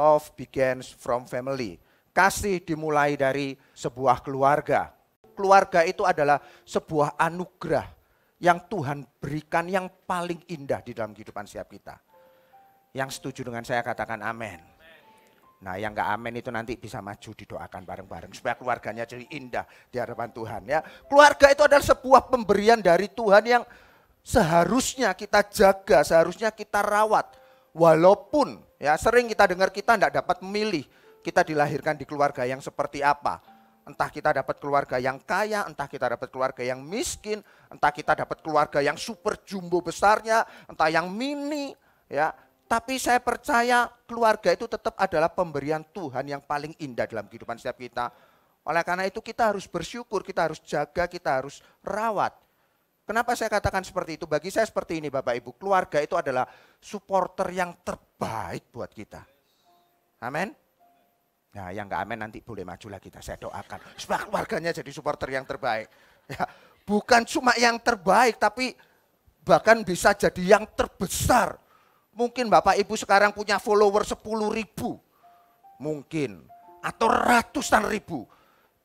Love begins from family. Kasih dimulai dari sebuah keluarga. Keluarga itu adalah sebuah anugerah yang Tuhan berikan yang paling indah di dalam kehidupan siap kita. Yang setuju dengan saya katakan amin. Nah yang gak amin itu nanti bisa maju didoakan bareng-bareng. Supaya keluarganya jadi indah di hadapan Tuhan ya. Keluarga itu adalah sebuah pemberian dari Tuhan yang seharusnya kita jaga, seharusnya kita rawat. Walaupun Ya, sering kita dengar kita tidak dapat memilih kita dilahirkan di keluarga yang seperti apa. Entah kita dapat keluarga yang kaya, entah kita dapat keluarga yang miskin, entah kita dapat keluarga yang super jumbo besarnya, entah yang mini, ya. Tapi saya percaya keluarga itu tetap adalah pemberian Tuhan yang paling indah dalam kehidupan setiap kita. Oleh karena itu kita harus bersyukur, kita harus jaga, kita harus rawat. Kenapa saya katakan seperti itu? Bagi saya seperti ini Bapak Ibu, keluarga itu adalah supporter yang terbaik buat kita. Amin. Nah yang nggak amin nanti boleh maju lagi kita, saya doakan. Supaya keluarganya jadi supporter yang terbaik. Ya, bukan cuma yang terbaik tapi bahkan bisa jadi yang terbesar. Mungkin Bapak Ibu sekarang punya follower 10 ribu. Mungkin. Atau ratusan ribu.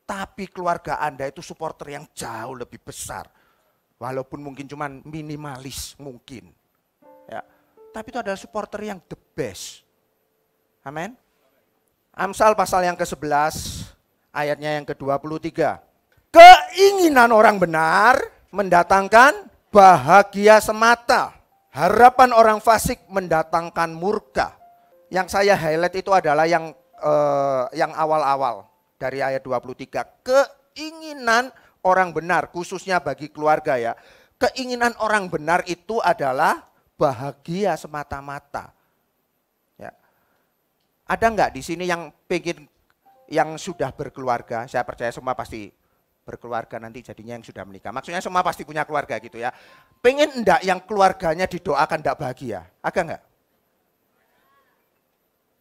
Tapi keluarga Anda itu supporter yang jauh lebih besar Walaupun mungkin cuman minimalis mungkin. Ya. Tapi itu adalah supporter yang the best. Amin. Amsal pasal yang ke-11 ayatnya yang ke-23. Keinginan orang benar mendatangkan bahagia semata. Harapan orang fasik mendatangkan murka. Yang saya highlight itu adalah yang eh, yang awal-awal dari ayat 23. Keinginan orang benar, khususnya bagi keluarga ya. Keinginan orang benar itu adalah bahagia semata-mata. Ya. Ada enggak di sini yang pengen yang sudah berkeluarga? Saya percaya semua pasti berkeluarga nanti jadinya yang sudah menikah. Maksudnya semua pasti punya keluarga gitu ya. Pengen enggak yang keluarganya didoakan enggak bahagia? Ada enggak?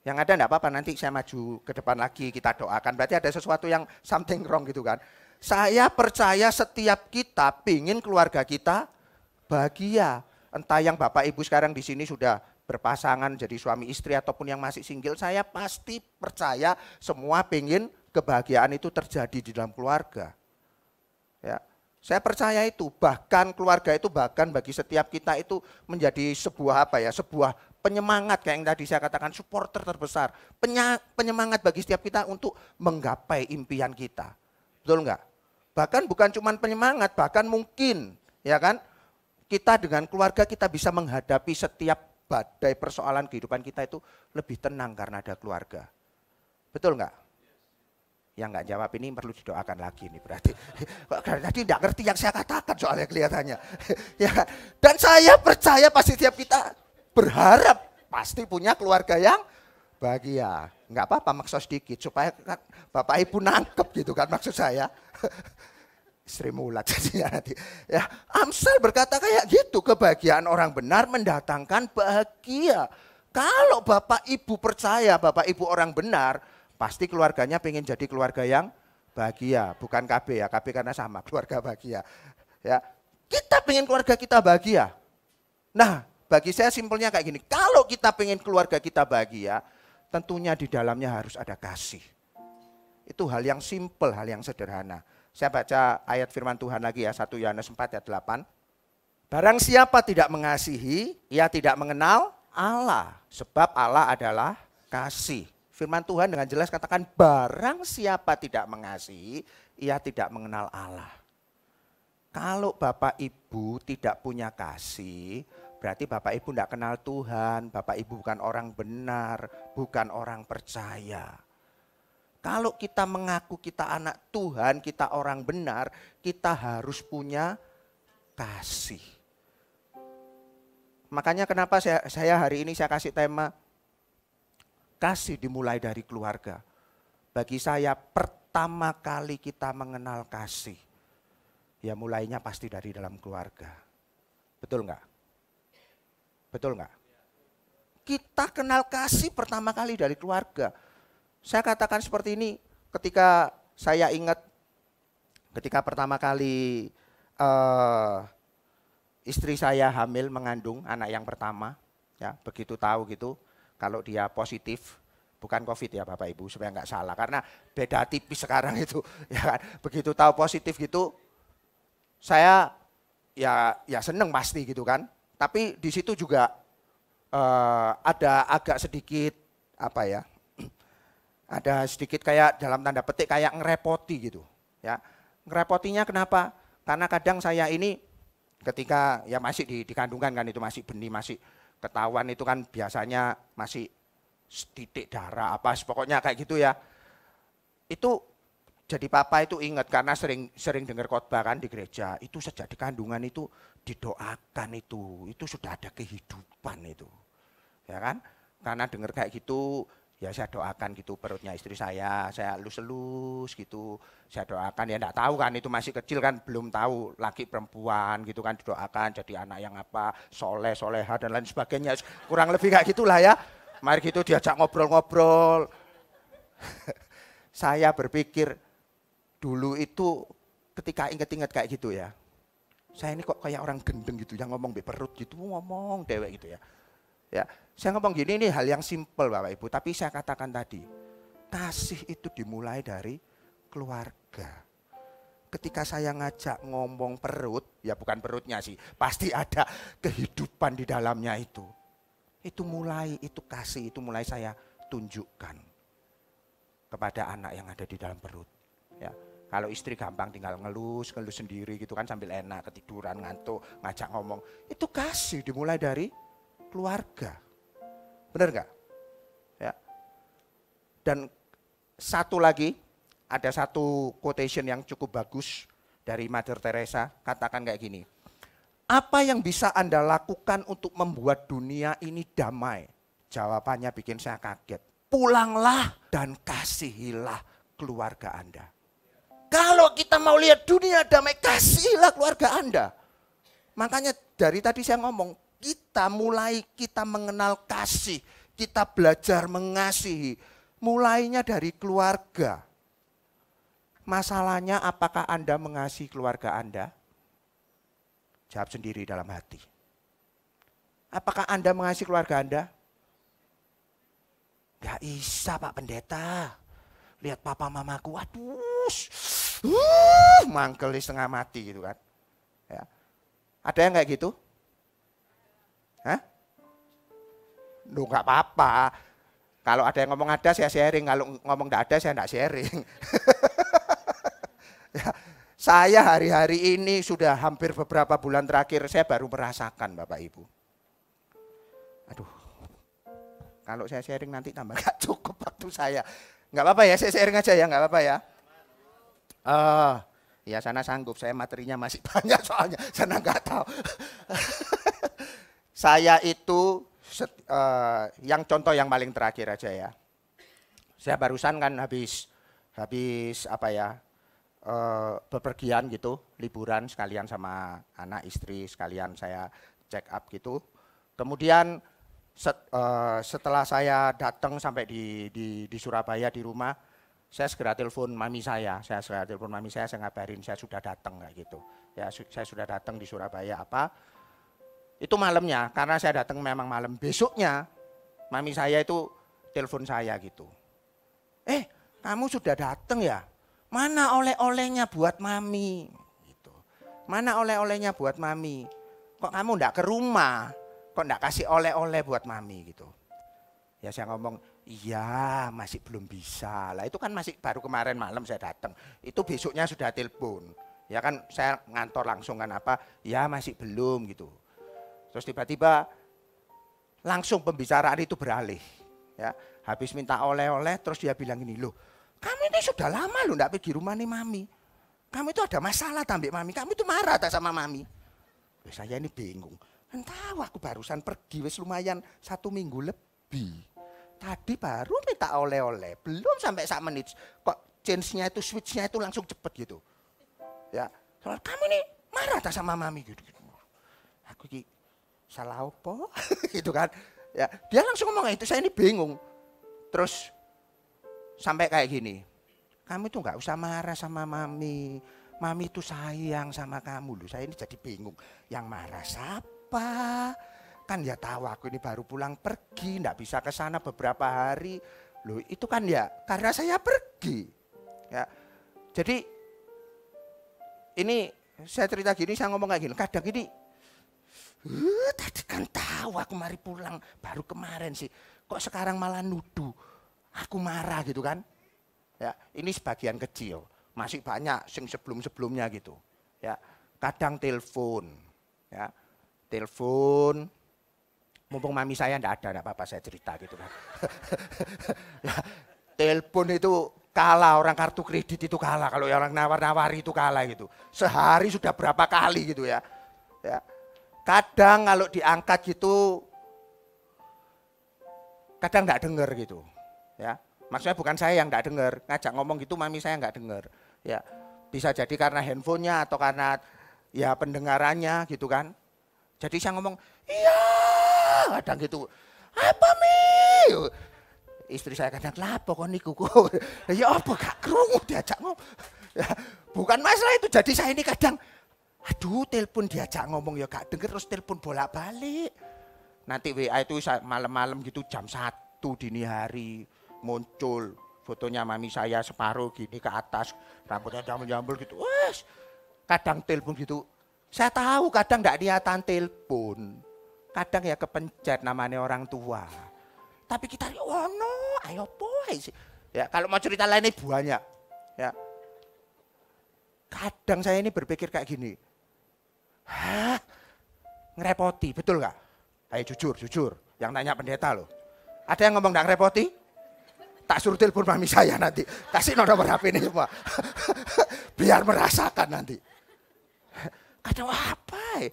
Yang ada enggak apa-apa nanti saya maju ke depan lagi kita doakan. Berarti ada sesuatu yang something wrong gitu kan. Saya percaya setiap kita pingin keluarga kita bahagia. Entah yang Bapak Ibu sekarang di sini sudah berpasangan jadi suami istri ataupun yang masih single, saya pasti percaya semua pingin kebahagiaan itu terjadi di dalam keluarga. Ya. Saya percaya itu, bahkan keluarga itu bahkan bagi setiap kita itu menjadi sebuah apa ya, sebuah penyemangat kayak yang tadi saya katakan supporter terbesar, penyemangat bagi setiap kita untuk menggapai impian kita. Betul enggak? Bahkan bukan cuma penyemangat, bahkan mungkin ya kan kita dengan keluarga kita bisa menghadapi setiap badai persoalan kehidupan kita itu lebih tenang karena ada keluarga. Betul enggak? Yang enggak jawab ini perlu didoakan lagi nih berarti. Karena tadi enggak ngerti yang saya katakan soalnya kelihatannya. ya Dan saya percaya pasti tiap kita berharap pasti punya keluarga yang bahagia. Enggak apa-apa maksud sedikit supaya kan Bapak Ibu nangkep gitu kan maksud saya. Istri mulat jadinya nanti. Ya, Amsal berkata kayak gitu, kebahagiaan orang benar mendatangkan bahagia. Kalau Bapak Ibu percaya Bapak Ibu orang benar, pasti keluarganya pengen jadi keluarga yang bahagia, bukan KB ya, KB karena sama keluarga bahagia. Ya, kita pengen keluarga kita bahagia. Nah, bagi saya simpelnya kayak gini, kalau kita pengen keluarga kita bahagia, tentunya di dalamnya harus ada kasih. Itu hal yang simple, hal yang sederhana. Saya baca ayat firman Tuhan lagi ya, 1 Yohanes 4 ayat 8. Barang siapa tidak mengasihi, ia tidak mengenal Allah. Sebab Allah adalah kasih. Firman Tuhan dengan jelas katakan barang siapa tidak mengasihi, ia tidak mengenal Allah. Kalau Bapak Ibu tidak punya kasih, Berarti Bapak Ibu tidak kenal Tuhan, Bapak Ibu bukan orang benar, bukan orang percaya. Kalau kita mengaku kita anak Tuhan, kita orang benar, kita harus punya kasih. Makanya kenapa saya, hari ini saya kasih tema kasih dimulai dari keluarga. Bagi saya pertama kali kita mengenal kasih, ya mulainya pasti dari dalam keluarga. Betul enggak? Betul nggak? Kita kenal kasih pertama kali dari keluarga. Saya katakan seperti ini ketika saya ingat ketika pertama kali uh, istri saya hamil mengandung anak yang pertama ya begitu tahu gitu kalau dia positif bukan covid ya bapak ibu supaya nggak salah karena beda tipis sekarang itu ya kan? begitu tahu positif gitu saya ya ya seneng pasti gitu kan tapi di situ juga uh, ada agak sedikit apa ya? Ada sedikit kayak dalam tanda petik kayak ngerepoti gitu, ya. Ngerepotinya kenapa? Karena kadang saya ini ketika ya masih di, kandungan kan itu masih benih masih ketahuan itu kan biasanya masih titik darah apa pokoknya kayak gitu ya. Itu jadi papa itu ingat karena sering sering dengar khotbah kan di gereja itu sejak di kandungan itu didoakan itu, itu sudah ada kehidupan itu. Ya kan? Karena dengar kayak gitu, ya saya doakan gitu perutnya istri saya, saya lus elus gitu, saya doakan ya enggak tahu kan itu masih kecil kan belum tahu laki perempuan gitu kan didoakan jadi anak yang apa, soleh, soleha dan lain sebagainya. Kurang lebih kayak gitulah ya. Mari gitu diajak ngobrol-ngobrol. saya berpikir dulu itu ketika inget-inget kayak gitu ya, saya ini kok kayak orang gendeng gitu yang ngomong beperut perut gitu oh, ngomong dewek gitu ya. Ya, saya ngomong gini ini hal yang simple Bapak Ibu, tapi saya katakan tadi, kasih itu dimulai dari keluarga. Ketika saya ngajak ngomong perut, ya bukan perutnya sih, pasti ada kehidupan di dalamnya itu. Itu mulai, itu kasih, itu mulai saya tunjukkan kepada anak yang ada di dalam perut. Ya. Kalau istri gampang tinggal ngelus, ngelus sendiri gitu kan sambil enak, ketiduran, ngantuk, ngajak ngomong. Itu kasih dimulai dari keluarga. Benar nggak? Ya. Dan satu lagi, ada satu quotation yang cukup bagus dari Mother Teresa, katakan kayak gini. Apa yang bisa Anda lakukan untuk membuat dunia ini damai? Jawabannya bikin saya kaget. Pulanglah dan kasihilah keluarga Anda kita mau lihat dunia damai, kasihlah keluarga Anda. Makanya dari tadi saya ngomong, kita mulai kita mengenal kasih, kita belajar mengasihi. Mulainya dari keluarga. Masalahnya apakah Anda mengasihi keluarga Anda? Jawab sendiri dalam hati. Apakah Anda mengasihi keluarga Anda? Gak bisa Pak Pendeta lihat papa mamaku, aduh, uh, mangkel di setengah mati gitu kan. Ya. Ada yang kayak gitu? Hah? Duh nggak apa-apa. Kalau ada yang ngomong ada saya sharing, kalau ngomong nggak ada saya nggak sharing. ya. Saya hari-hari ini sudah hampir beberapa bulan terakhir saya baru merasakan Bapak Ibu. Aduh, kalau saya sharing nanti tambah gak cukup waktu saya. Enggak apa-apa ya, saya sharing aja ya, enggak apa-apa ya. Uh, ya sana sanggup, saya materinya masih banyak soalnya, sana enggak tahu. saya itu uh, yang contoh yang paling terakhir aja ya. Saya barusan kan habis habis apa ya? Uh, bepergian gitu, liburan sekalian sama anak istri, sekalian saya check up gitu. Kemudian set, uh, setelah saya datang sampai di, di, di Surabaya di rumah, saya segera telepon mami saya, saya segera telepon mami saya, saya ngabarin saya sudah datang kayak gitu. Ya, su saya sudah datang di Surabaya apa? Itu malamnya, karena saya datang memang malam. Besoknya mami saya itu telepon saya gitu. Eh, kamu sudah datang ya? Mana oleh-olehnya buat mami? Gitu. Mana oleh-olehnya buat mami? Kok kamu enggak ke rumah? kok enggak kasih oleh-oleh buat mami gitu. Ya saya ngomong, iya masih belum bisa lah. Itu kan masih baru kemarin malam saya datang. Itu besoknya sudah telepon. Ya kan saya ngantor langsung kan apa, ya masih belum gitu. Terus tiba-tiba langsung pembicaraan itu beralih. Ya, habis minta oleh-oleh terus dia bilang ini loh kami ini sudah lama loh enggak pergi rumah nih mami. Kamu itu ada masalah tambik mami, kamu itu marah tak sama mami. Loh, saya ini bingung Entah aku barusan pergi wis lumayan satu minggu lebih. Tadi baru minta oleh-oleh, belum sampai satu menit kok change-nya itu switch-nya itu langsung cepet gitu. Ya, soal kamu nih marah tak sama mami gitu. gitu. Aku ki salah apa gitu kan. Ya, dia langsung ngomong ah, itu saya ini bingung. Terus sampai kayak gini. Kamu itu nggak usah marah sama mami. Mami itu sayang sama kamu loh. Saya ini jadi bingung. Yang marah siapa? apa? Kan ya tahu aku ini baru pulang pergi, enggak bisa ke sana beberapa hari. Loh itu kan ya karena saya pergi. Ya. Jadi ini saya cerita gini, saya ngomong kayak gini, kadang ini Uh, tadi kan tahu aku mari pulang baru kemarin sih. Kok sekarang malah nuduh. Aku marah gitu kan. Ya, ini sebagian kecil. Masih banyak sing sebelum-sebelumnya gitu. Ya, kadang telepon. Ya, telepon. Mumpung mami saya ndak ada, ndak apa-apa saya cerita gitu kan. nah, telepon itu kalah, orang kartu kredit itu kalah. Kalau orang nawar-nawari itu kalah gitu. Sehari sudah berapa kali gitu ya. ya. Kadang kalau diangkat gitu, kadang nggak dengar gitu. Ya. Maksudnya bukan saya yang nggak dengar, ngajak ngomong gitu mami saya nggak dengar. Ya. Bisa jadi karena handphonenya atau karena ya pendengarannya gitu kan. Jadi saya ngomong, iya, kadang gitu. Apa mi? Istri saya kadang, lapo kok niku kok. ya apa gak kerungu diajak ngomong. Ya, bukan masalah itu, jadi saya ini kadang, aduh telpon diajak ngomong ya gak denger terus telpon bolak-balik. Nanti WA itu malam-malam gitu jam satu dini hari muncul fotonya mami saya separuh gini ke atas, rambutnya jambul-jambul gitu. Wes, kadang telpon gitu, saya tahu kadang tidak niatan telepon. Kadang ya kepencet namanya orang tua. Tapi kita, oh no, ayo boy. Ya, kalau mau cerita lainnya banyak. Ya. Kadang saya ini berpikir kayak gini. Hah? Ngerepoti, betul gak? Ayo jujur, jujur. Yang nanya pendeta loh. Ada yang ngomong nggak ngerepoti? Tak suruh telepon mami saya nanti. Kasih nomor HP ini semua. Biar merasakan nanti. Kadang apa ya?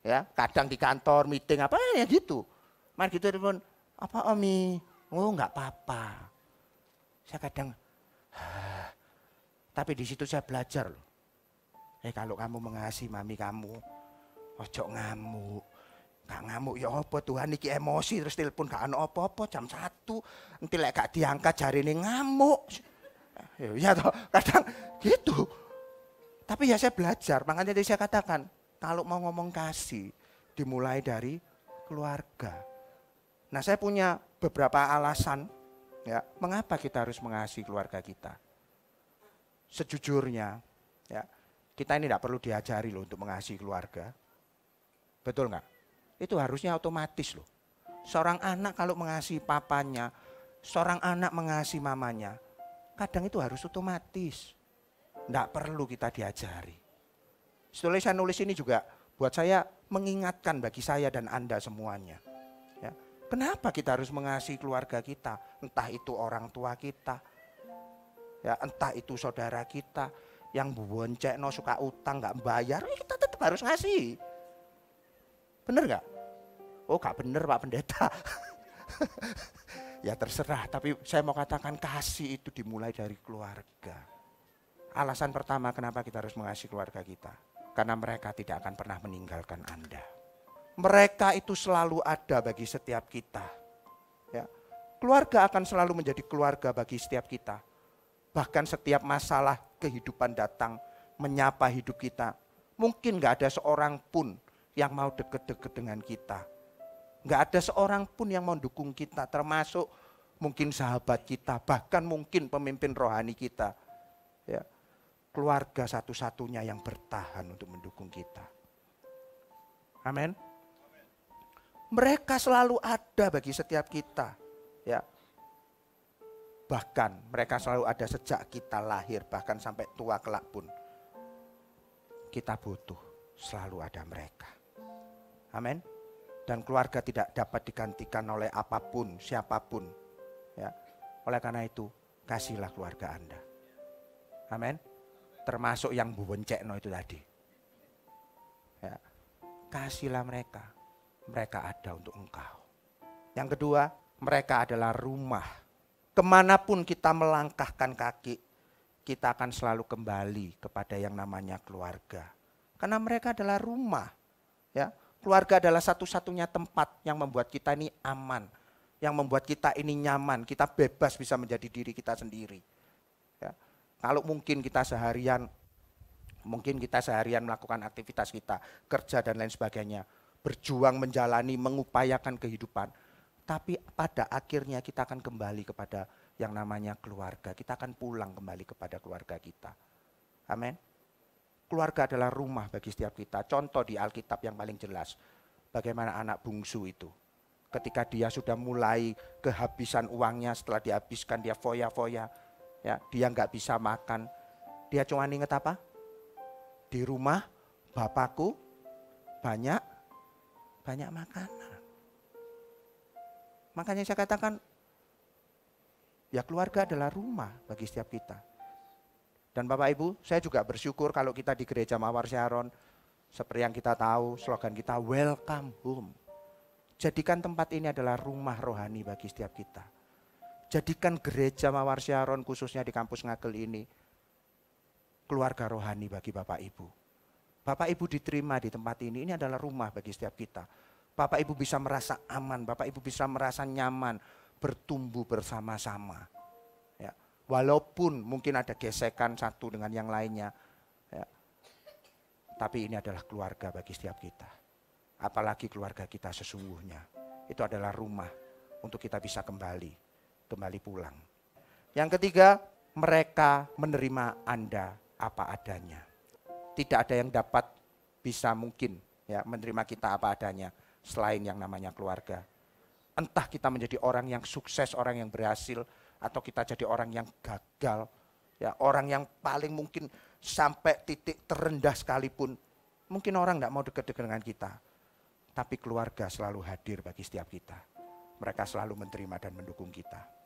ya kadang di kantor meeting apa ya gitu. Mari gitu telepon, apa Omi? Oh nggak apa-apa. Saya kadang, tapi di situ saya belajar loh. Eh kalau kamu mengasihi mami kamu, ojo ngamuk. Gak ngamuk ya apa Tuhan iki emosi terus telepon gak ana apa-apa jam 1. Nanti lek gak diangkat jarine ngamuk. Ya, ya toh, kadang gitu. Tapi ya saya belajar, makanya tadi saya katakan, kalau mau ngomong kasih, dimulai dari keluarga. Nah saya punya beberapa alasan, ya mengapa kita harus mengasihi keluarga kita. Sejujurnya, ya kita ini tidak perlu diajari loh untuk mengasihi keluarga. Betul nggak? Itu harusnya otomatis loh. Seorang anak kalau mengasihi papanya, seorang anak mengasihi mamanya, kadang itu harus otomatis. Tidak perlu kita diajari. Setelah saya nulis ini juga buat saya mengingatkan bagi saya dan Anda semuanya. Ya. Kenapa kita harus mengasihi keluarga kita? Entah itu orang tua kita, ya entah itu saudara kita yang boncek no suka utang nggak bayar, ya kita tetap harus ngasih. Bener nggak? Oh nggak bener Pak Pendeta. ya terserah, tapi saya mau katakan kasih itu dimulai dari keluarga. Alasan pertama kenapa kita harus mengasihi keluarga kita. Karena mereka tidak akan pernah meninggalkan Anda. Mereka itu selalu ada bagi setiap kita. Ya. Keluarga akan selalu menjadi keluarga bagi setiap kita. Bahkan setiap masalah kehidupan datang menyapa hidup kita. Mungkin nggak ada seorang pun yang mau deket-deket dengan kita. Nggak ada seorang pun yang mau dukung kita, termasuk mungkin sahabat kita, bahkan mungkin pemimpin rohani kita. Ya keluarga satu-satunya yang bertahan untuk mendukung kita. Amin. Mereka selalu ada bagi setiap kita, ya. Bahkan mereka selalu ada sejak kita lahir, bahkan sampai tua kelak pun. Kita butuh selalu ada mereka. Amin. Dan keluarga tidak dapat digantikan oleh apapun, siapapun. Ya. Oleh karena itu, kasihlah keluarga Anda. Amin termasuk yang boncekno itu tadi. Ya. Kasihlah mereka, mereka ada untuk engkau. Yang kedua, mereka adalah rumah. Kemanapun kita melangkahkan kaki, kita akan selalu kembali kepada yang namanya keluarga. Karena mereka adalah rumah. Ya, keluarga adalah satu-satunya tempat yang membuat kita ini aman, yang membuat kita ini nyaman, kita bebas bisa menjadi diri kita sendiri. Kalau mungkin kita seharian mungkin kita seharian melakukan aktivitas kita, kerja dan lain sebagainya, berjuang menjalani mengupayakan kehidupan, tapi pada akhirnya kita akan kembali kepada yang namanya keluarga. Kita akan pulang kembali kepada keluarga kita. Amin. Keluarga adalah rumah bagi setiap kita. Contoh di Alkitab yang paling jelas, bagaimana anak bungsu itu ketika dia sudah mulai kehabisan uangnya setelah dihabiskan dia foya-foya Ya, dia nggak bisa makan. Dia cuma inget apa? Di rumah bapakku banyak banyak makanan. Makanya saya katakan ya keluarga adalah rumah bagi setiap kita. Dan Bapak Ibu, saya juga bersyukur kalau kita di gereja Mawar Sharon, seperti yang kita tahu slogan kita welcome home. Jadikan tempat ini adalah rumah rohani bagi setiap kita. Jadikan gereja Mawar Syaron khususnya di kampus ngakel ini keluarga rohani bagi Bapak Ibu. Bapak Ibu diterima di tempat ini, ini adalah rumah bagi setiap kita. Bapak Ibu bisa merasa aman, Bapak Ibu bisa merasa nyaman, bertumbuh bersama-sama. Ya. Walaupun mungkin ada gesekan satu dengan yang lainnya, ya. tapi ini adalah keluarga bagi setiap kita. Apalagi keluarga kita sesungguhnya. Itu adalah rumah untuk kita bisa kembali kembali pulang. Yang ketiga, mereka menerima Anda apa adanya. Tidak ada yang dapat bisa mungkin ya menerima kita apa adanya selain yang namanya keluarga. Entah kita menjadi orang yang sukses, orang yang berhasil atau kita jadi orang yang gagal, ya orang yang paling mungkin sampai titik terendah sekalipun mungkin orang tidak mau dekat-dekat dengan kita. Tapi keluarga selalu hadir bagi setiap kita. Mereka selalu menerima dan mendukung kita.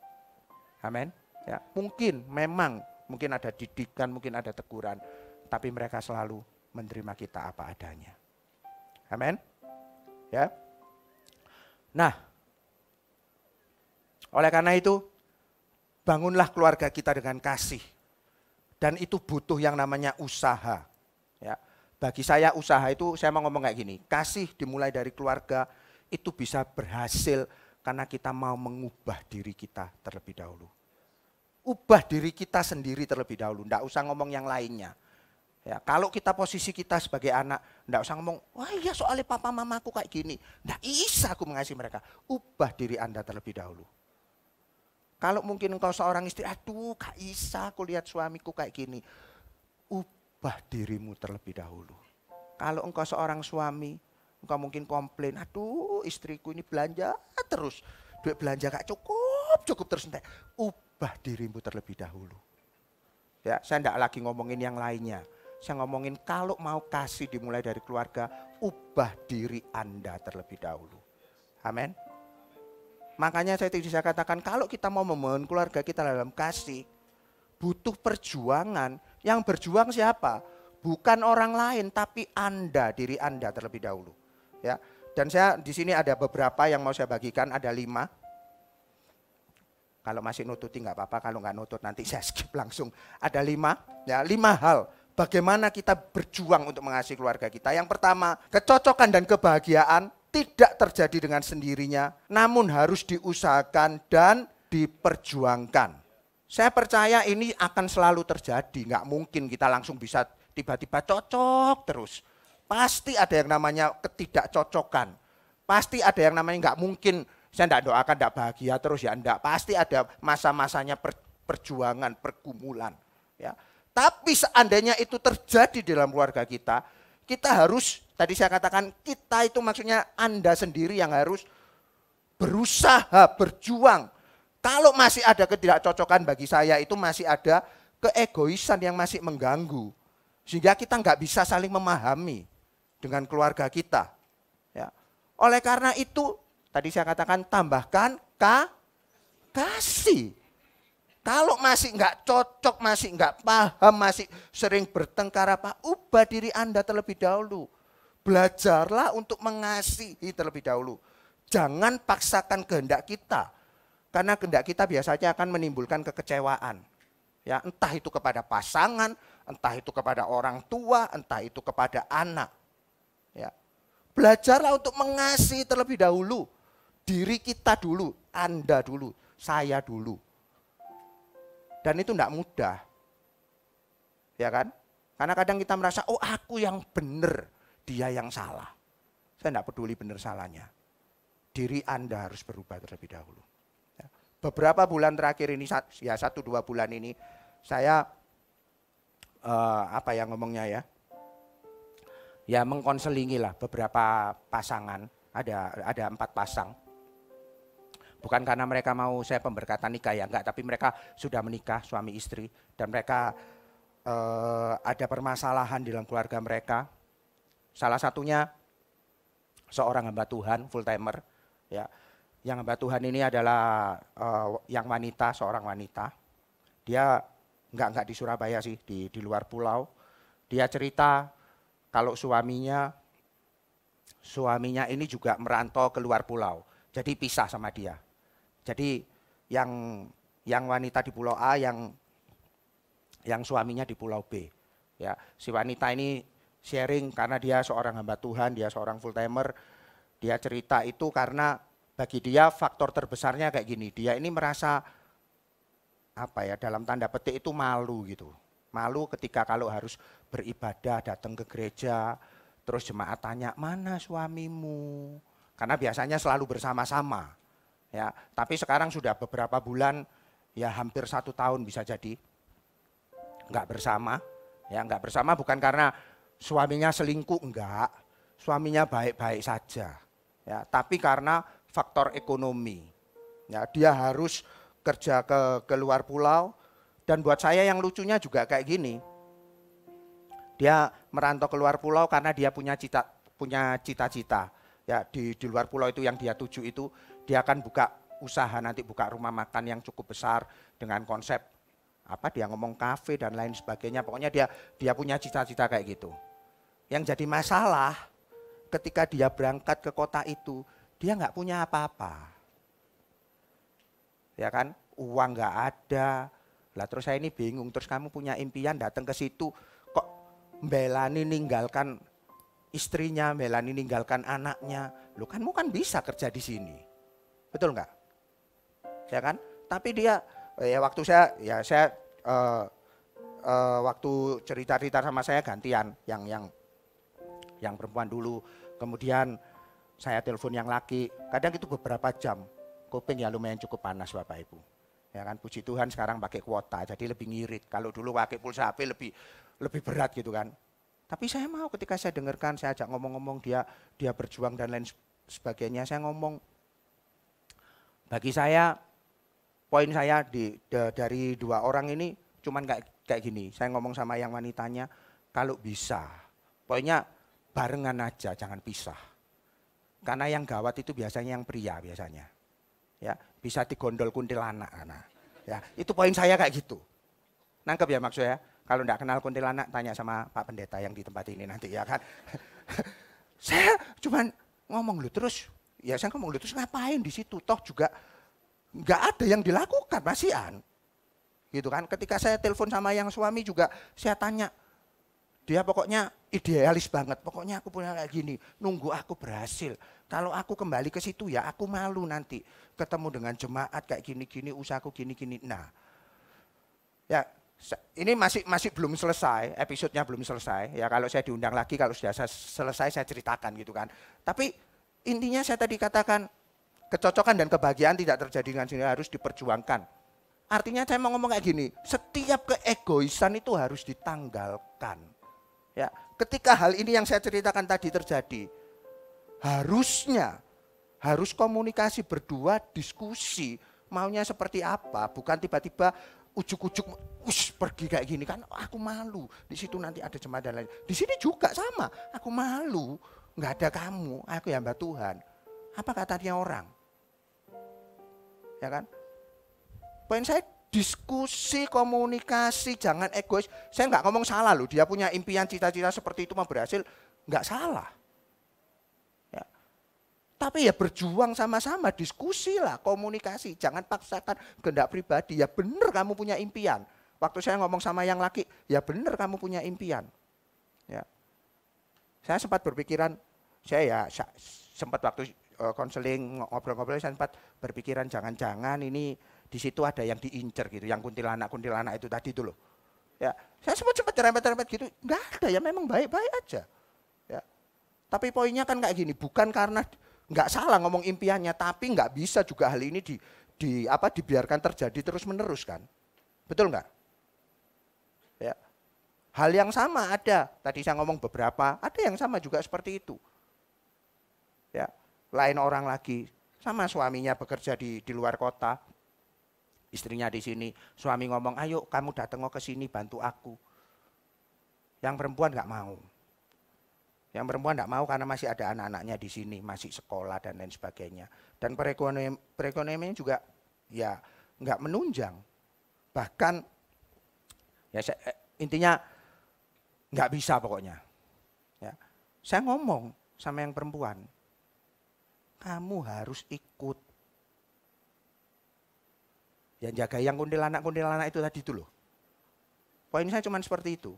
Amin. Ya, mungkin memang mungkin ada didikan, mungkin ada teguran, tapi mereka selalu menerima kita apa adanya. Amin. Ya. Nah, oleh karena itu bangunlah keluarga kita dengan kasih. Dan itu butuh yang namanya usaha. Ya. Bagi saya usaha itu saya mau ngomong kayak gini, kasih dimulai dari keluarga itu bisa berhasil karena kita mau mengubah diri kita terlebih dahulu. Ubah diri kita sendiri terlebih dahulu, enggak usah ngomong yang lainnya. Ya, kalau kita posisi kita sebagai anak, enggak usah ngomong, wah iya soalnya papa mamaku kayak gini. Enggak bisa aku mengasihi mereka. Ubah diri Anda terlebih dahulu. Kalau mungkin engkau seorang istri, aduh kak isa aku lihat suamiku kayak gini. Ubah dirimu terlebih dahulu. Kalau engkau seorang suami, Enggak mungkin komplain, aduh istriku ini belanja terus. Duit belanja gak cukup, cukup terus. Ubah dirimu terlebih dahulu. Ya, saya enggak lagi ngomongin yang lainnya. Saya ngomongin kalau mau kasih dimulai dari keluarga, ubah diri Anda terlebih dahulu. Amin. Makanya saya tidak bisa katakan kalau kita mau membangun keluarga kita dalam kasih, butuh perjuangan. Yang berjuang siapa? Bukan orang lain, tapi Anda, diri Anda terlebih dahulu ya. Dan saya di sini ada beberapa yang mau saya bagikan, ada lima. Kalau masih nututi nggak apa-apa, kalau nggak nutut nanti saya skip langsung. Ada lima, ya lima hal bagaimana kita berjuang untuk mengasihi keluarga kita. Yang pertama, kecocokan dan kebahagiaan tidak terjadi dengan sendirinya, namun harus diusahakan dan diperjuangkan. Saya percaya ini akan selalu terjadi, nggak mungkin kita langsung bisa tiba-tiba cocok terus. Pasti ada yang namanya ketidakcocokan. Pasti ada yang namanya nggak mungkin. Saya enggak doakan enggak bahagia terus ya enggak. Pasti ada masa-masanya perjuangan, pergumulan. Ya. Tapi seandainya itu terjadi dalam keluarga kita, kita harus, tadi saya katakan kita itu maksudnya Anda sendiri yang harus berusaha, berjuang. Kalau masih ada ketidakcocokan bagi saya itu masih ada keegoisan yang masih mengganggu. Sehingga kita nggak bisa saling memahami dengan keluarga kita. Ya. Oleh karena itu, tadi saya katakan tambahkan ka, kasih. Kalau masih nggak cocok, masih nggak paham, masih sering bertengkar apa, ubah diri Anda terlebih dahulu. Belajarlah untuk mengasihi terlebih dahulu. Jangan paksakan kehendak kita. Karena kehendak kita biasanya akan menimbulkan kekecewaan. Ya, entah itu kepada pasangan, entah itu kepada orang tua, entah itu kepada anak. Ya. Belajarlah untuk mengasihi terlebih dahulu. Diri kita dulu, Anda dulu, saya dulu. Dan itu tidak mudah. Ya kan? Karena kadang kita merasa, oh aku yang benar, dia yang salah. Saya tidak peduli benar salahnya. Diri Anda harus berubah terlebih dahulu. Ya. Beberapa bulan terakhir ini, ya satu dua bulan ini, saya uh, apa yang ngomongnya ya, ya mengkonselingi lah beberapa pasangan, ada ada empat pasang. Bukan karena mereka mau saya pemberkatan nikah ya, enggak, tapi mereka sudah menikah suami istri dan mereka eh, ada permasalahan di dalam keluarga mereka. Salah satunya seorang hamba Tuhan full timer ya. Yang hamba Tuhan ini adalah eh, yang wanita, seorang wanita. Dia enggak enggak di Surabaya sih, di di luar pulau. Dia cerita kalau suaminya suaminya ini juga merantau keluar pulau. Jadi pisah sama dia. Jadi yang yang wanita di pulau A yang yang suaminya di pulau B. Ya, si wanita ini sharing karena dia seorang hamba Tuhan, dia seorang full timer. Dia cerita itu karena bagi dia faktor terbesarnya kayak gini. Dia ini merasa apa ya dalam tanda petik itu malu gitu. Malu ketika kalau harus beribadah, datang ke gereja, terus jemaat tanya, mana suamimu? Karena biasanya selalu bersama-sama. ya. Tapi sekarang sudah beberapa bulan, ya hampir satu tahun bisa jadi nggak bersama. Ya, nggak bersama bukan karena suaminya selingkuh, nggak Suaminya baik-baik saja. Ya, tapi karena faktor ekonomi. Ya, dia harus kerja ke luar pulau, dan buat saya yang lucunya juga kayak gini. Dia merantau ke luar pulau karena dia punya cita punya cita-cita. Ya di di luar pulau itu yang dia tuju itu dia akan buka usaha nanti buka rumah makan yang cukup besar dengan konsep apa dia ngomong kafe dan lain sebagainya. Pokoknya dia dia punya cita-cita kayak gitu. Yang jadi masalah ketika dia berangkat ke kota itu dia nggak punya apa-apa. Ya kan? Uang nggak ada, lah terus saya ini bingung, terus kamu punya impian datang ke situ kok Melani ninggalkan istrinya, Melani ninggalkan anaknya. Lu kanmu kan bisa kerja di sini. Betul enggak? saya kan? Tapi dia ya waktu saya ya saya uh, uh, waktu cerita-cerita sama saya gantian yang yang yang perempuan dulu, kemudian saya telepon yang laki. Kadang itu beberapa jam. Kuping ya lumayan cukup panas Bapak Ibu Ya kan puji Tuhan sekarang pakai kuota jadi lebih ngirit. Kalau dulu pakai pulsa HP lebih lebih berat gitu kan. Tapi saya mau ketika saya dengarkan, saya ajak ngomong-ngomong dia dia berjuang dan lain sebagainya. Saya ngomong bagi saya poin saya di, de, dari dua orang ini cuman kayak kayak gini. Saya ngomong sama yang wanitanya kalau bisa poinnya barengan aja jangan pisah. Karena yang gawat itu biasanya yang pria biasanya. Ya, bisa digondol kuntilanak. Nah, ya, itu poin saya kayak gitu. Nangkep ya maksudnya? Kalau enggak kenal kuntilanak tanya sama Pak Pendeta yang di tempat ini nanti ya kan. saya cuman ngomong lu terus, ya saya ngomong lu terus ngapain di situ toh juga nggak ada yang dilakukan, an. Gitu kan. Ketika saya telepon sama yang suami juga saya tanya, dia pokoknya idealis banget. Pokoknya aku punya kayak gini. Nunggu aku berhasil. Kalau aku kembali ke situ ya aku malu nanti. Ketemu dengan jemaat kayak gini-gini, usahaku gini-gini. Nah, ya ini masih masih belum selesai, episodenya belum selesai. Ya kalau saya diundang lagi, kalau sudah selesai saya ceritakan gitu kan. Tapi intinya saya tadi katakan kecocokan dan kebahagiaan tidak terjadi dengan sendiri harus diperjuangkan. Artinya saya mau ngomong kayak gini, setiap keegoisan itu harus ditanggalkan. Ya, ketika hal ini yang saya ceritakan tadi terjadi, harusnya harus komunikasi berdua, diskusi maunya seperti apa, bukan tiba-tiba ujuk-ujuk us pergi kayak gini kan oh, aku malu di situ nanti ada jemaat dan lain di sini juga sama aku malu nggak ada kamu aku yang mbak Tuhan apa katanya orang ya kan poin saya diskusi, komunikasi, jangan egois. Saya nggak ngomong salah loh, dia punya impian cita-cita seperti itu mau berhasil, nggak salah. Ya. Tapi ya berjuang sama-sama, diskusi lah, komunikasi, jangan paksakan kehendak pribadi. Ya benar kamu punya impian. Waktu saya ngomong sama yang laki, ya benar kamu punya impian. Ya. Saya sempat berpikiran, saya ya sempat waktu eh, konseling ngobrol-ngobrol saya sempat berpikiran jangan-jangan ini di situ ada yang diincer gitu, yang kuntilanak kuntilanak itu tadi itu loh. Ya, saya sempat sempat cerempet cerempet gitu, nggak ada ya memang baik baik aja. Ya, tapi poinnya kan kayak gini, bukan karena nggak salah ngomong impiannya, tapi nggak bisa juga hal ini di di apa dibiarkan terjadi terus menerus kan, betul nggak? Ya, hal yang sama ada. Tadi saya ngomong beberapa, ada yang sama juga seperti itu. Ya, lain orang lagi sama suaminya bekerja di di luar kota, istrinya di sini, suami ngomong, ayo kamu datang ke sini bantu aku. Yang perempuan nggak mau. Yang perempuan nggak mau karena masih ada anak-anaknya di sini, masih sekolah dan lain sebagainya. Dan perekonomian, juga ya nggak menunjang. Bahkan ya saya, eh, intinya nggak bisa pokoknya. Ya. Saya ngomong sama yang perempuan, kamu harus ikut yang jaga yang kuntilanak-kuntilanak itu tadi itu loh. Poin saya cuma seperti itu.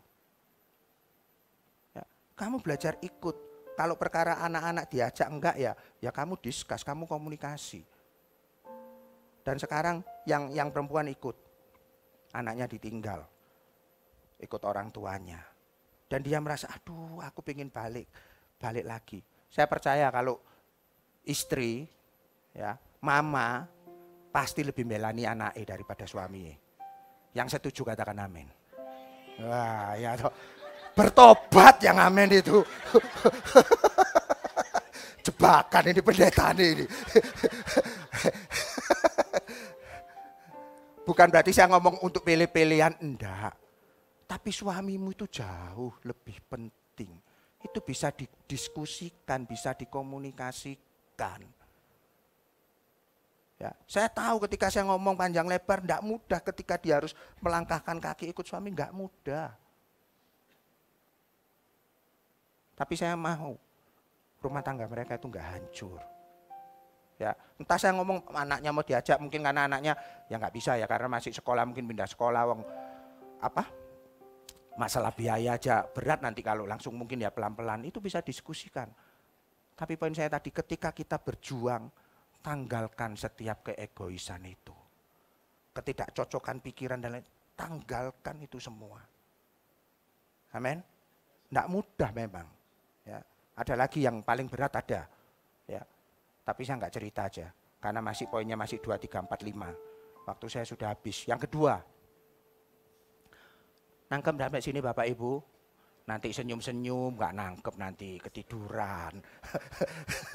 Ya, kamu belajar ikut. Kalau perkara anak-anak diajak enggak ya, ya kamu diskus, kamu komunikasi. Dan sekarang yang yang perempuan ikut, anaknya ditinggal, ikut orang tuanya. Dan dia merasa, aduh aku pengen balik, balik lagi. Saya percaya kalau istri, ya mama pasti lebih melani anaknya daripada suami Yang setuju katakan amin. Wah, ya toh. Bertobat yang amin itu. Jebakan ini pendeta ini. Bukan berarti saya ngomong untuk pilih-pilihan, enggak. Tapi suamimu itu jauh lebih penting. Itu bisa didiskusikan, bisa dikomunikasikan. Ya, saya tahu ketika saya ngomong panjang lebar, tidak mudah ketika dia harus melangkahkan kaki ikut suami, nggak mudah. Tapi saya mau rumah tangga mereka itu nggak hancur. Ya, entah saya ngomong anaknya mau diajak, mungkin karena anaknya ya nggak bisa ya karena masih sekolah mungkin pindah sekolah, wong apa masalah biaya aja berat nanti kalau langsung mungkin ya pelan-pelan itu bisa diskusikan. Tapi poin saya tadi ketika kita berjuang, Tanggalkan setiap keegoisan itu. Ketidakcocokan pikiran dan lain. Tanggalkan itu semua. Amin. Tidak mudah memang. Ya. Ada lagi yang paling berat ada. Ya. Tapi saya nggak cerita aja. Karena masih poinnya masih 2, 3, 4, 5. Waktu saya sudah habis. Yang kedua. nangkep sampai sini Bapak Ibu. Nanti senyum-senyum, nggak nangkep nanti ketiduran.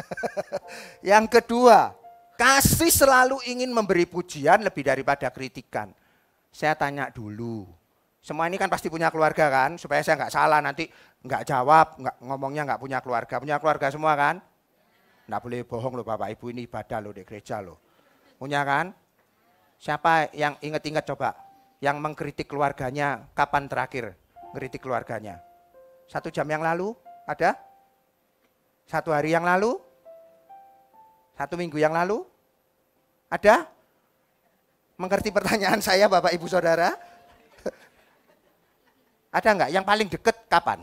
yang kedua, Kasih selalu ingin memberi pujian lebih daripada kritikan. Saya tanya dulu, semua ini kan pasti punya keluarga kan, supaya saya nggak salah nanti nggak jawab, nggak ngomongnya nggak punya keluarga, punya keluarga semua kan? Nggak boleh bohong loh bapak ibu ini ibadah loh di gereja loh. Punya kan? Siapa yang inget-inget coba, yang mengkritik keluarganya kapan terakhir ngeritik keluarganya? Satu jam yang lalu ada? Satu hari yang lalu? Satu minggu yang lalu? Ada? Mengerti pertanyaan saya Bapak Ibu Saudara? Ada enggak? Yang paling deket kapan?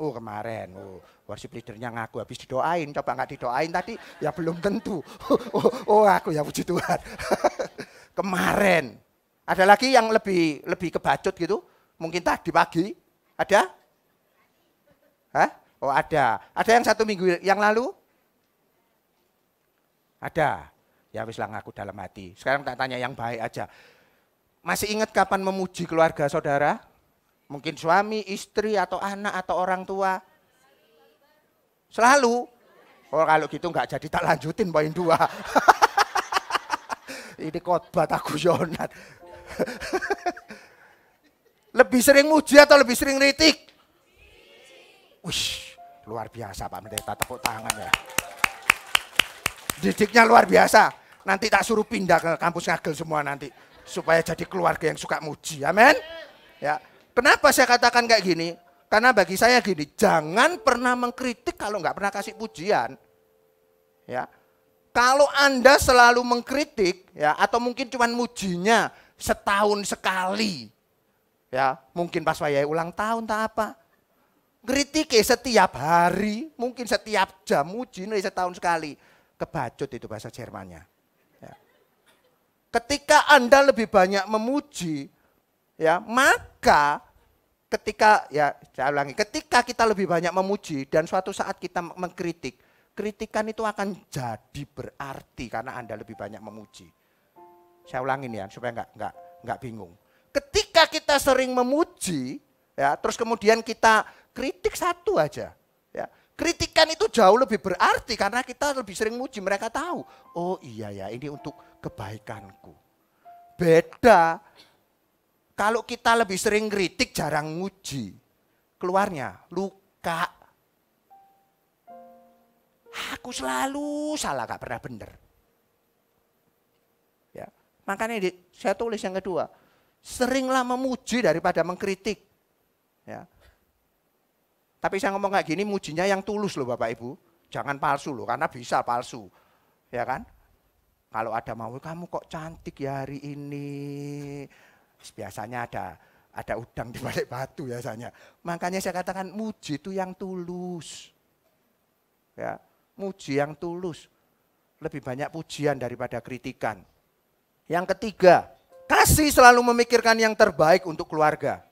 Oh kemarin, oh, worship leadernya ngaku habis didoain, coba nggak didoain tadi ya belum tentu. Oh, oh, oh aku ya puji Tuhan. kemarin. Ada lagi yang lebih lebih kebacut gitu? Mungkin tadi pagi. Ada? Hah? Oh ada. Ada yang satu minggu yang lalu? Ada. Ya wis lah ngaku dalam hati. Sekarang tak tanya yang baik aja. Masih ingat kapan memuji keluarga saudara? Mungkin suami, istri, atau anak, atau orang tua? Selalu. Oh kalau gitu nggak jadi tak lanjutin poin dua. Ini khotbah aku Yonat. lebih sering muji atau lebih sering kritik? Wih, luar biasa Pak Mendeta tepuk tangan ya. Didiknya luar biasa. Nanti tak suruh pindah ke kampus ngagel semua nanti. Supaya jadi keluarga yang suka muji. Amin. Ya. Kenapa saya katakan kayak gini? Karena bagi saya gini, jangan pernah mengkritik kalau nggak pernah kasih pujian. Ya. Kalau Anda selalu mengkritik ya atau mungkin cuman mujinya setahun sekali. Ya, mungkin pas wayahe ulang tahun tak apa. Kritiknya setiap hari, mungkin setiap jam, muji setahun sekali. Kebacut itu bahasa Jermannya. Ketika Anda lebih banyak memuji, ya, maka ketika ya saya ulangi, ketika kita lebih banyak memuji dan suatu saat kita mengkritik, kritikan itu akan jadi berarti karena Anda lebih banyak memuji. Saya ulangin ya supaya enggak nggak nggak bingung. Ketika kita sering memuji, ya terus kemudian kita kritik satu aja, Kritikan itu jauh lebih berarti karena kita lebih sering muji mereka tahu. Oh iya ya ini untuk kebaikanku. Beda kalau kita lebih sering kritik jarang muji. Keluarnya luka. Aku selalu salah gak pernah benar. Ya. Makanya di, saya tulis yang kedua. Seringlah memuji daripada mengkritik. Ya. Tapi saya ngomong kayak gini mujinya yang tulus loh Bapak Ibu. Jangan palsu loh karena bisa palsu. Ya kan? Kalau ada mau kamu kok cantik ya hari ini. Biasanya ada ada udang di balik batu biasanya. Makanya saya katakan muji itu yang tulus. Ya, muji yang tulus. Lebih banyak pujian daripada kritikan. Yang ketiga, kasih selalu memikirkan yang terbaik untuk keluarga.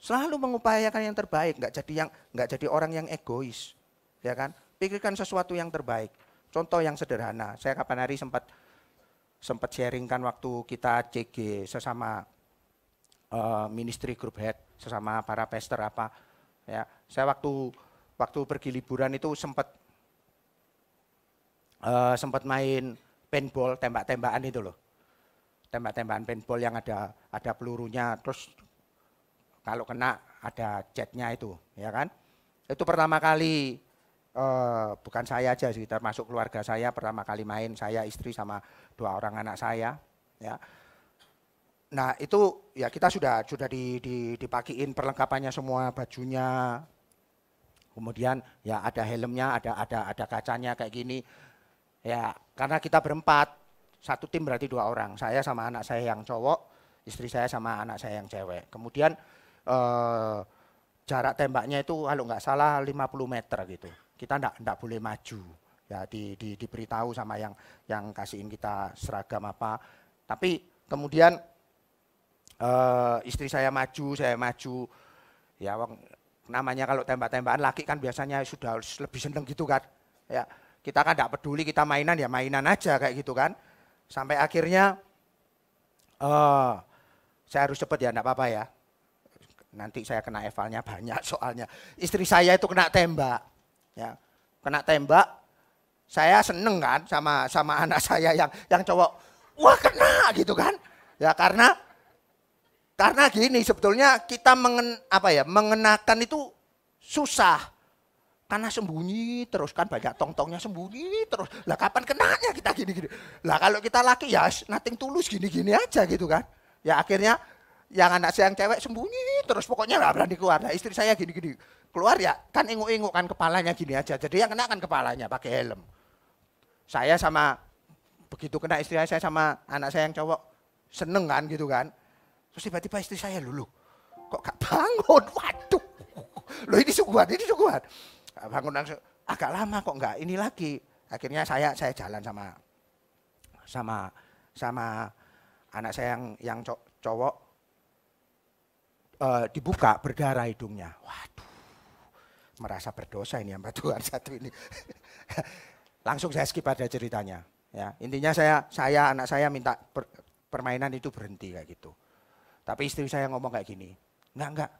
Selalu mengupayakan yang terbaik, nggak jadi yang nggak jadi orang yang egois, ya kan? Pikirkan sesuatu yang terbaik. Contoh yang sederhana, saya kapan hari sempat sempat sharingkan waktu kita CG sesama uh, ministry group head, sesama para pastor apa, ya. Saya waktu waktu pergi liburan itu sempat uh, sempat main paintball, tembak-tembakan itu loh tembak-tembakan paintball yang ada ada pelurunya terus kalau kena ada catnya itu, ya kan? Itu pertama kali eh, bukan saya aja sih, termasuk keluarga saya pertama kali main saya istri sama dua orang anak saya, ya. Nah itu ya kita sudah sudah di, di, dipakiin perlengkapannya semua bajunya, kemudian ya ada helmnya, ada ada ada kacanya kayak gini. Ya, karena kita berempat, satu tim berarti dua orang, saya sama anak saya yang cowok, istri saya sama anak saya yang cewek. Kemudian eh, jarak tembaknya itu kalau nggak salah 50 meter gitu. Kita ndak ndak boleh maju. Ya di, di, diberitahu sama yang yang kasihin kita seragam apa. Tapi kemudian eh, istri saya maju, saya maju. Ya namanya kalau tembak-tembakan laki kan biasanya sudah lebih seneng gitu kan. Ya kita kan enggak peduli kita mainan ya mainan aja kayak gitu kan. Sampai akhirnya eh saya harus cepat ya, ndak apa-apa ya. Nanti saya kena evalnya banyak soalnya. Istri saya itu kena tembak. Ya. Kena tembak. Saya seneng kan sama sama anak saya yang yang cowok. Wah kena gitu kan. Ya karena karena gini sebetulnya kita mengen, apa ya mengenakan itu susah karena sembunyi terus kan banyak tong-tongnya sembunyi terus lah kapan kenanya kita gini-gini lah kalau kita laki ya nothing tulus gini-gini aja gitu kan ya akhirnya yang anak saya yang cewek sembunyi terus pokoknya nggak berani keluar. Nah, istri saya gini-gini keluar ya kan inguk-inguk kan kepalanya gini aja. Jadi yang kena kan kepalanya pakai helm. Saya sama begitu kena istri saya sama anak saya yang cowok seneng kan gitu kan. Terus tiba-tiba istri saya lulu kok gak bangun waduh. Loh ini sukuat ini sukuat Bangun langsung agak lama kok nggak ini lagi. Akhirnya saya saya jalan sama sama sama anak saya yang yang cowok uh, dibuka berdarah hidungnya. Waduh, merasa berdosa ini hamba Tuhan satu ini. Langsung saya skip pada ceritanya. Ya, intinya saya saya anak saya minta per, permainan itu berhenti kayak gitu. Tapi istri saya ngomong kayak gini, enggak enggak,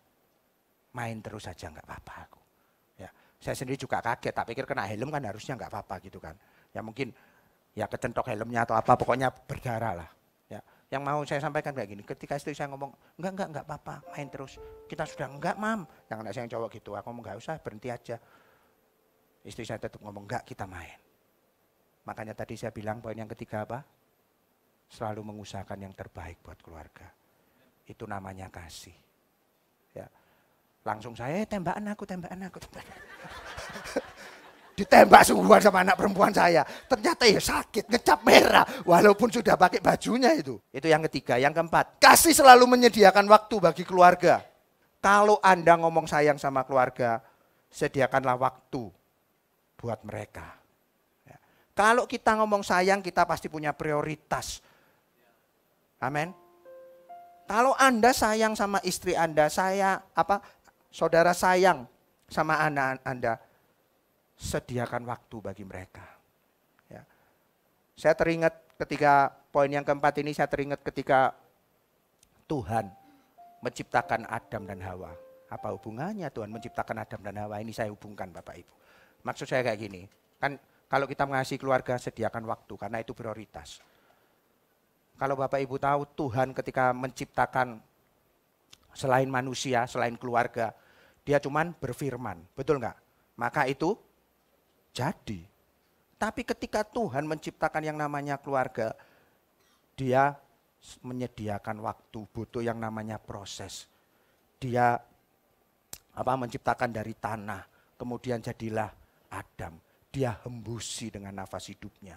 main terus saja enggak apa-apa aku. Ya, saya sendiri juga kaget, tak pikir kena helm kan harusnya enggak apa-apa gitu kan. Ya mungkin ya kecentok helmnya atau apa, pokoknya berdarah lah yang mau saya sampaikan kayak gini. Ketika istri saya ngomong, enggak, enggak, enggak apa-apa, main terus. Kita sudah enggak, mam. Yang anak saya yang cowok gitu, aku mau enggak usah, berhenti aja. Istri saya tetap ngomong, enggak, kita main. Makanya tadi saya bilang poin yang ketiga apa? Selalu mengusahakan yang terbaik buat keluarga. Itu namanya kasih. Ya. Langsung saya, eh, tembakan aku, tembakan aku, tembakan. ditembak sungguhan sama anak perempuan saya. Ternyata ya sakit, ngecap merah walaupun sudah pakai bajunya itu. Itu yang ketiga, yang keempat. Kasih selalu menyediakan waktu bagi keluarga. Kalau Anda ngomong sayang sama keluarga, sediakanlah waktu buat mereka. Ya. Kalau kita ngomong sayang, kita pasti punya prioritas. Amin. Kalau Anda sayang sama istri Anda, saya apa saudara sayang sama anak Anda, sediakan waktu bagi mereka. Ya. Saya teringat ketika poin yang keempat ini saya teringat ketika Tuhan menciptakan Adam dan Hawa. Apa hubungannya Tuhan menciptakan Adam dan Hawa? Ini saya hubungkan Bapak Ibu. Maksud saya kayak gini, kan kalau kita mengasihi keluarga sediakan waktu karena itu prioritas. Kalau Bapak Ibu tahu Tuhan ketika menciptakan selain manusia, selain keluarga, dia cuman berfirman, betul nggak? Maka itu jadi. Tapi ketika Tuhan menciptakan yang namanya keluarga, dia menyediakan waktu, butuh yang namanya proses. Dia apa menciptakan dari tanah, kemudian jadilah Adam. Dia hembusi dengan nafas hidupnya.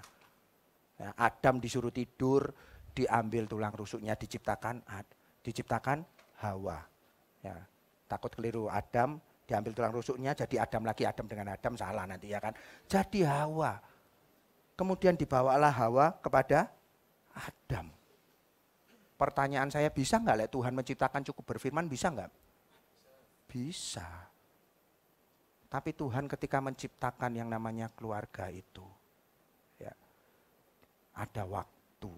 Ya, Adam disuruh tidur, diambil tulang rusuknya, diciptakan diciptakan Hawa. Ya, takut keliru Adam diambil tulang rusuknya jadi Adam lagi Adam dengan Adam salah nanti ya kan jadi Hawa kemudian dibawalah Hawa kepada Adam pertanyaan saya bisa nggak lah Tuhan menciptakan cukup berfirman bisa nggak bisa tapi Tuhan ketika menciptakan yang namanya keluarga itu ya ada waktu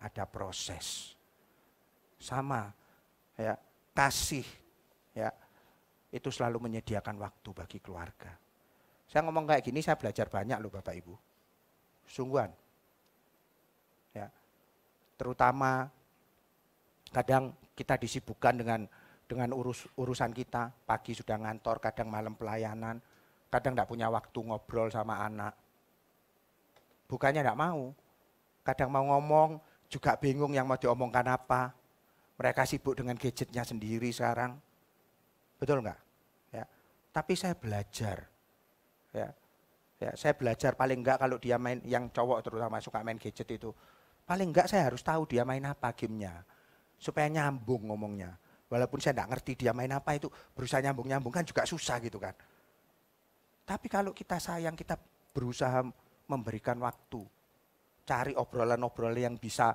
ada proses sama ya kasih itu selalu menyediakan waktu bagi keluarga. Saya ngomong kayak gini, saya belajar banyak loh Bapak Ibu. Sungguhan. Ya. Terutama kadang kita disibukkan dengan dengan urus urusan kita, pagi sudah ngantor, kadang malam pelayanan, kadang tidak punya waktu ngobrol sama anak. Bukannya tidak mau, kadang mau ngomong juga bingung yang mau diomongkan apa. Mereka sibuk dengan gadgetnya sendiri sekarang Betul enggak? Ya. Tapi saya belajar. Ya. Ya, saya belajar paling enggak kalau dia main yang cowok terutama suka main gadget itu. Paling enggak saya harus tahu dia main apa gamenya. Supaya nyambung ngomongnya. Walaupun saya enggak ngerti dia main apa itu berusaha nyambung-nyambung kan juga susah gitu kan. Tapi kalau kita sayang kita berusaha memberikan waktu. Cari obrolan-obrolan yang bisa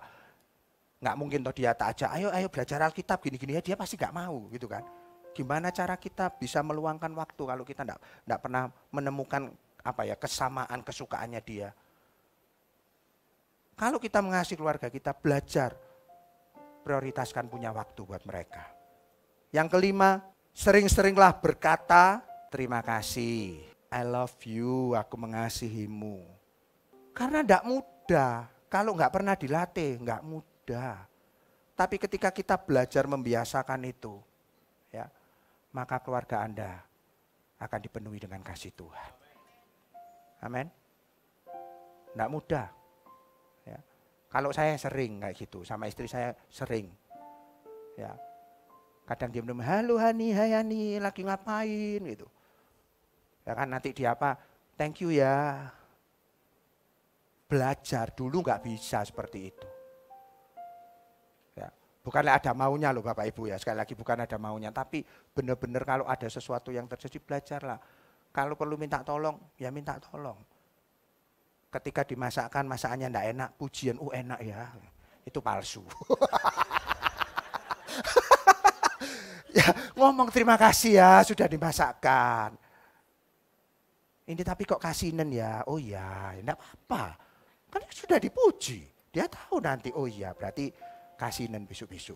nggak mungkin toh dia tak ajak, ayo ayo belajar Alkitab gini-gini ya dia pasti nggak mau gitu kan gimana cara kita bisa meluangkan waktu kalau kita tidak enggak pernah menemukan apa ya kesamaan kesukaannya dia. Kalau kita mengasihi keluarga kita belajar prioritaskan punya waktu buat mereka. Yang kelima, sering-seringlah berkata terima kasih. I love you, aku mengasihimu. Karena tidak mudah, kalau nggak pernah dilatih nggak mudah. Tapi ketika kita belajar membiasakan itu, ya maka keluarga Anda akan dipenuhi dengan kasih Tuhan. Amin. Tidak mudah. Ya. Kalau saya sering kayak gitu, sama istri saya sering. Ya. Kadang dia diam halo Hani, hai Hani, lagi ngapain gitu. Ya kan nanti dia apa, thank you ya. Belajar dulu nggak bisa seperti itu. Bukanlah ada maunya loh Bapak Ibu ya, sekali lagi bukan ada maunya. Tapi benar-benar kalau ada sesuatu yang terjadi, belajarlah. Kalau perlu minta tolong, ya minta tolong. Ketika dimasakkan, masakannya enggak enak, pujian, uh enak ya. Itu palsu. ya, ngomong terima kasih ya, sudah dimasakkan. Ini tapi kok kasinen ya, oh ya, enggak apa-apa. Kan sudah dipuji, dia tahu nanti, oh iya berarti kasinan bisu-bisu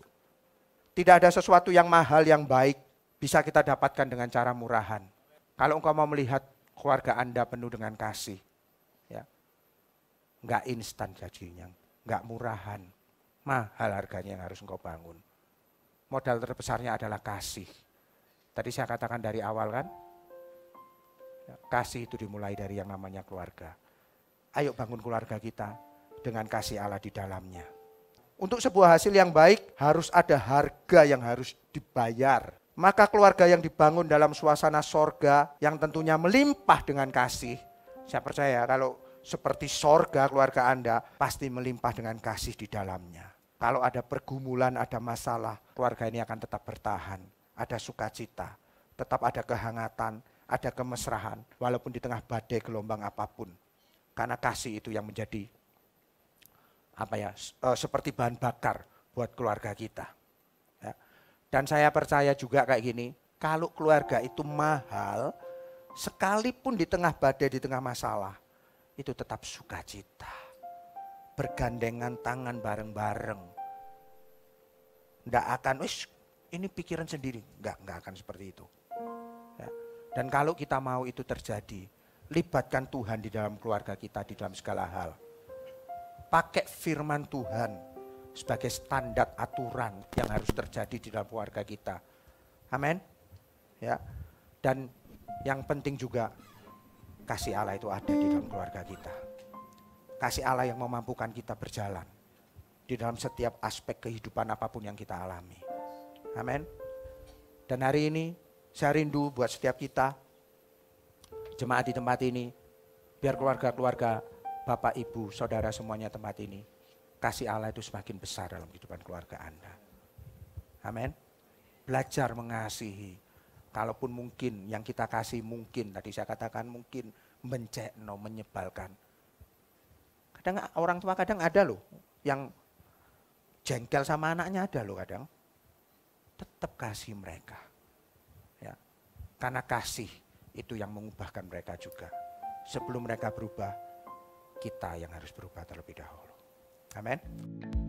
Tidak ada sesuatu yang mahal yang baik bisa kita dapatkan dengan cara murahan. Kalau engkau mau melihat keluarga Anda penuh dengan kasih, ya. Enggak instan jadinya, enggak murahan. Mahal harganya yang harus engkau bangun. Modal terbesarnya adalah kasih. Tadi saya katakan dari awal kan, ya, kasih itu dimulai dari yang namanya keluarga. Ayo bangun keluarga kita dengan kasih Allah di dalamnya. Untuk sebuah hasil yang baik harus ada harga yang harus dibayar. Maka keluarga yang dibangun dalam suasana sorga yang tentunya melimpah dengan kasih. Saya percaya kalau seperti sorga keluarga Anda pasti melimpah dengan kasih di dalamnya. Kalau ada pergumulan, ada masalah, keluarga ini akan tetap bertahan. Ada sukacita, tetap ada kehangatan, ada kemesrahan walaupun di tengah badai gelombang apapun. Karena kasih itu yang menjadi apa ya eh, seperti bahan bakar buat keluarga kita. Ya. Dan saya percaya juga kayak gini, kalau keluarga itu mahal, sekalipun di tengah badai, di tengah masalah, itu tetap sukacita. Bergandengan tangan bareng-bareng. Tidak akan, wis ini pikiran sendiri. nggak nggak akan seperti itu. Ya. Dan kalau kita mau itu terjadi, libatkan Tuhan di dalam keluarga kita, di dalam segala hal pakai firman Tuhan sebagai standar aturan yang harus terjadi di dalam keluarga kita. Amin. Ya. Dan yang penting juga kasih Allah itu ada di dalam keluarga kita. Kasih Allah yang memampukan kita berjalan di dalam setiap aspek kehidupan apapun yang kita alami. Amin. Dan hari ini saya rindu buat setiap kita jemaat di tempat ini biar keluarga-keluarga Bapak, Ibu, Saudara semuanya tempat ini. Kasih Allah itu semakin besar dalam kehidupan keluarga Anda. Amin. Belajar mengasihi. Kalaupun mungkin yang kita kasih mungkin, tadi saya katakan mungkin mencekno, menyebalkan. Kadang orang tua kadang ada loh yang jengkel sama anaknya ada loh kadang. Tetap kasih mereka. Ya. Karena kasih itu yang mengubahkan mereka juga. Sebelum mereka berubah, kita yang harus berubah terlebih dahulu. Amin.